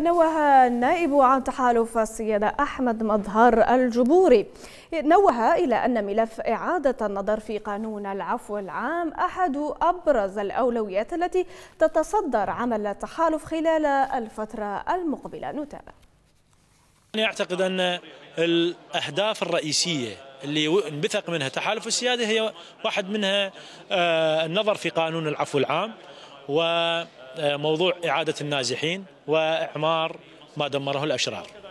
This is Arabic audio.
نوه النائب عن تحالف السيادة أحمد مظهر الجبوري نوه إلى أن ملف إعادة النظر في قانون العفو العام أحد أبرز الأولويات التي تتصدر عمل التحالف خلال الفترة المقبلة نتابع أنا أعتقد أن الأهداف الرئيسية اللي انبثق منها تحالف السيادة هي واحد منها آه، النظر في قانون العفو العام و موضوع إعادة النازحين وإعمار ما دمره الأشرار